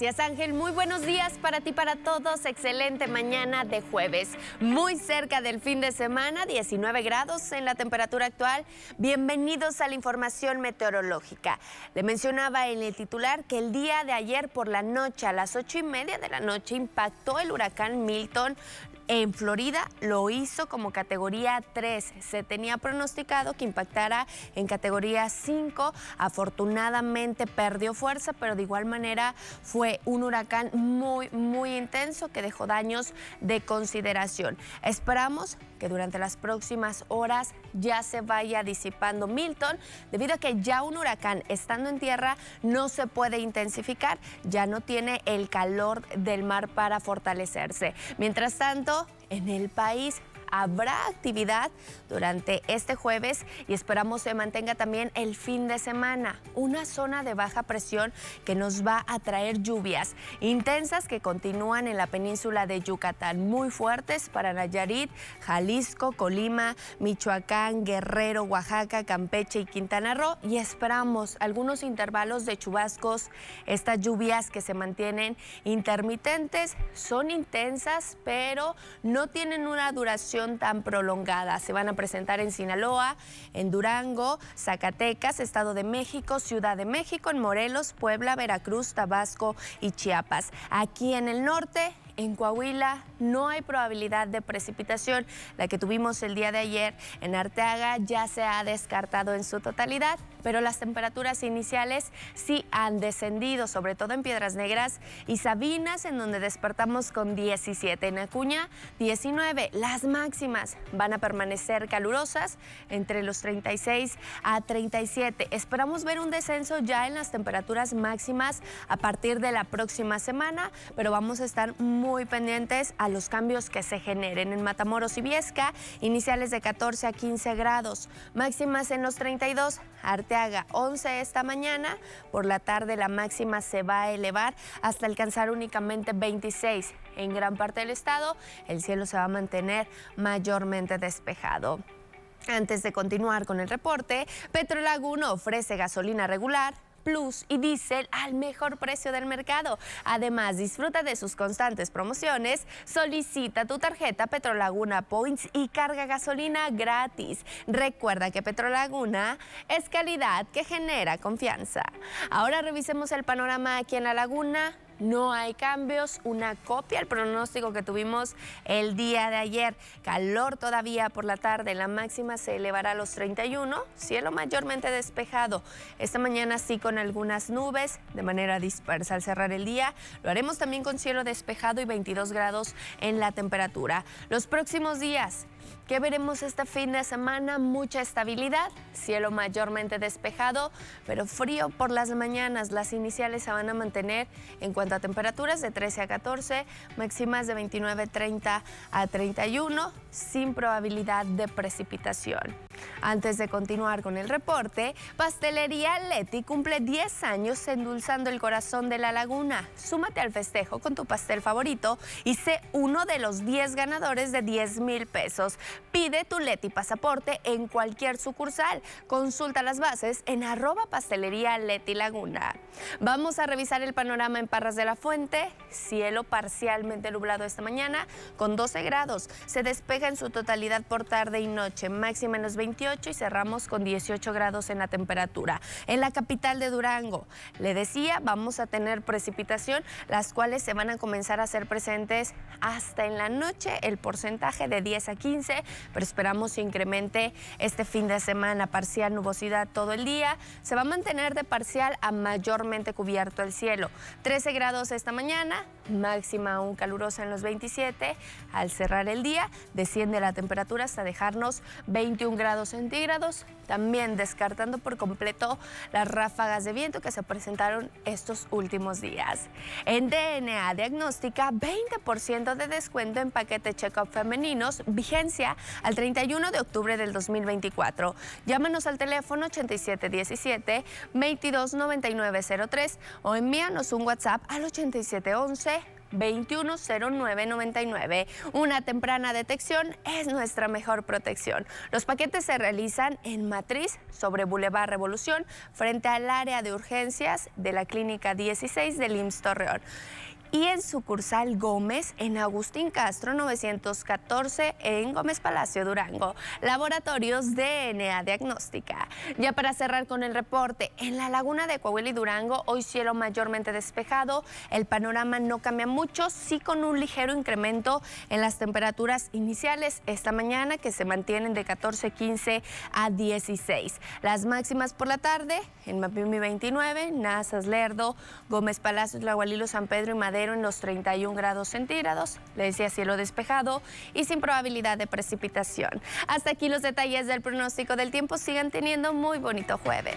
Gracias, Ángel. Muy buenos días para ti, para todos. Excelente mañana de jueves. Muy cerca del fin de semana, 19 grados en la temperatura actual. Bienvenidos a la información meteorológica. Le mencionaba en el titular que el día de ayer por la noche, a las ocho y media de la noche, impactó el huracán Milton en Florida lo hizo como categoría 3. Se tenía pronosticado que impactara en categoría 5. Afortunadamente perdió fuerza, pero de igual manera fue un huracán muy, muy intenso que dejó daños de consideración. Esperamos que durante las próximas horas ya se vaya disipando Milton, debido a que ya un huracán estando en tierra no se puede intensificar, ya no tiene el calor del mar para fortalecerse. Mientras tanto, en el país habrá actividad durante este jueves y esperamos se mantenga también el fin de semana. Una zona de baja presión que nos va a traer lluvias intensas que continúan en la península de Yucatán, muy fuertes para Nayarit, Jalisco, Colima, Michoacán, Guerrero, Oaxaca, Campeche y Quintana Roo y esperamos algunos intervalos de chubascos. Estas lluvias que se mantienen intermitentes son intensas, pero no tienen una duración tan prolongada. Se van a presentar en Sinaloa, en Durango, Zacatecas, Estado de México, Ciudad de México, en Morelos, Puebla, Veracruz, Tabasco y Chiapas. Aquí en el norte, en Coahuila no hay probabilidad de precipitación. La que tuvimos el día de ayer en Arteaga ya se ha descartado en su totalidad, pero las temperaturas iniciales sí han descendido, sobre todo en Piedras Negras y Sabinas, en donde despertamos con 17. En Acuña, 19. Las máximas van a permanecer calurosas entre los 36 a 37. Esperamos ver un descenso ya en las temperaturas máximas a partir de la próxima semana, pero vamos a estar muy muy pendientes a los cambios que se generen. En Matamoros y Viesca, iniciales de 14 a 15 grados, máximas en los 32, Arteaga 11 esta mañana, por la tarde la máxima se va a elevar hasta alcanzar únicamente 26. En gran parte del estado, el cielo se va a mantener mayormente despejado. Antes de continuar con el reporte, Petrolaguno ofrece gasolina regular Plus y diésel al mejor precio del mercado. Además, disfruta de sus constantes promociones, solicita tu tarjeta Petrolaguna Points y carga gasolina gratis. Recuerda que Petrolaguna es calidad que genera confianza. Ahora revisemos el panorama aquí en la laguna no hay cambios, una copia el pronóstico que tuvimos el día de ayer. Calor todavía por la tarde, la máxima se elevará a los 31, cielo mayormente despejado. Esta mañana sí con algunas nubes de manera dispersa al cerrar el día. Lo haremos también con cielo despejado y 22 grados en la temperatura. Los próximos días ¿Qué veremos este fin de semana? Mucha estabilidad, cielo mayormente despejado, pero frío por las mañanas. Las iniciales se van a mantener en cuanto a temperaturas de 13 a 14, máximas de 29, 30 a 31, sin probabilidad de precipitación. Antes de continuar con el reporte, Pastelería Leti cumple 10 años endulzando el corazón de la laguna. Súmate al festejo con tu pastel favorito y sé uno de los 10 ganadores de 10 mil pesos. Pide tu Leti pasaporte en cualquier sucursal. Consulta las bases en arroba pastelería Leti Laguna. Vamos a revisar el panorama en Parras de la Fuente. Cielo parcialmente nublado esta mañana con 12 grados. Se despeja en su totalidad por tarde y noche. Máxima en los y cerramos con 18 grados en la temperatura. En la capital de Durango, le decía, vamos a tener precipitación, las cuales se van a comenzar a ser presentes hasta en la noche, el porcentaje de 10 a 15, pero esperamos se incremente este fin de semana, parcial nubosidad todo el día, se va a mantener de parcial a mayormente cubierto el cielo. 13 grados esta mañana, máxima aún calurosa en los 27. Al cerrar el día, desciende la temperatura hasta dejarnos 21 grados centígrados también descartando por completo las ráfagas de viento que se presentaron estos últimos días. En DNA Diagnóstica, 20% de descuento en paquete check-up femeninos, vigencia al 31 de octubre del 2024. Llámanos al teléfono 8717-229903 o envíanos un WhatsApp al 8711 210999. Una temprana detección es nuestra mejor protección. Los paquetes se realizan en Matriz sobre Boulevard Revolución frente al área de urgencias de la Clínica 16 del IMSS Torreón y en sucursal Gómez en Agustín Castro 914 en Gómez Palacio Durango. Laboratorios DNA Diagnóstica. Ya para cerrar con el reporte, en la laguna de Coahuila y Durango, hoy cielo mayormente despejado, el panorama no cambia mucho muchos, sí con un ligero incremento en las temperaturas iniciales esta mañana que se mantienen de 14, 15 a 16. Las máximas por la tarde en Mapimi 29, Nazas, Lerdo, Gómez Palacios, Lagualilo, San Pedro y Madero en los 31 grados centígrados. Le decía cielo despejado y sin probabilidad de precipitación. Hasta aquí los detalles del pronóstico del tiempo. Sigan teniendo muy bonito jueves.